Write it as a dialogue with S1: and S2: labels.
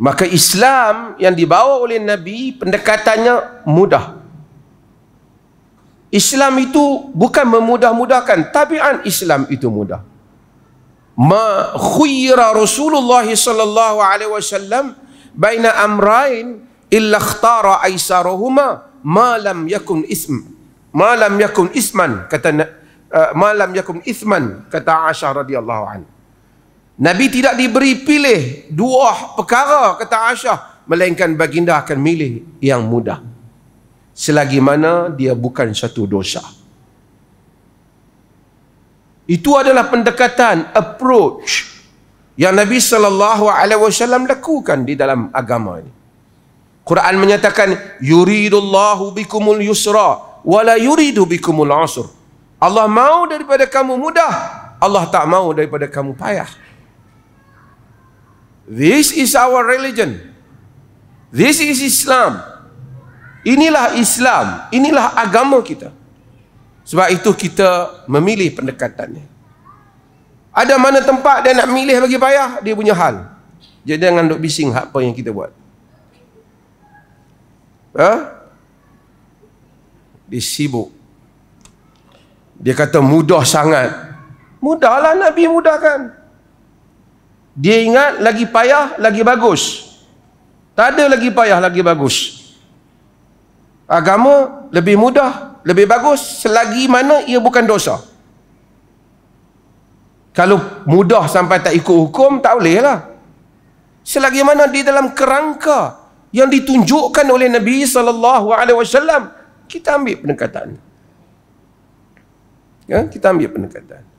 S1: maka Islam yang dibawa oleh Nabi pendekatannya mudah Islam itu bukan memudah-mudahkan tabian Islam itu mudah ma khuyira Rasulullah sallallahu alaihi wasallam baina amrain illa ikhtara aisaruhuma ma lam yakun ism ma lam yakun isman kata uh, ma lam yakun isman kata Aisyah radhiyallahu anha Nabi tidak diberi pilih dua perkara kata Aisyah melainkan baginda akan milih yang mudah selagi mana dia bukan satu dosa itu adalah pendekatan approach yang Nabi sallallahu alaihi wasallam lakukan di dalam agama ini Quran menyatakan yuridullahu bikumul yusra wala yuridu bikumul usra Allah mau daripada kamu mudah Allah tak mau daripada kamu payah This is our religion. This is Islam. Inilah Islam. Inilah agama kita. Sebab itu kita memilih pendekatannya. Ada mana tempat dia nak milih bagi payah, dia punya hal. Jadi jangan duk bising apa yang kita buat. Ha? Dia sibuk. Dia kata mudah sangat. Mudahlah Nabi mudahkan dia ingat lagi payah lagi bagus tak ada lagi payah lagi bagus agama lebih mudah lebih bagus selagi mana ia bukan dosa kalau mudah sampai tak ikut hukum tak bolehlah. selagi mana di dalam kerangka yang ditunjukkan oleh Nabi SAW kita ambil pendekatan ya, kita ambil pendekatan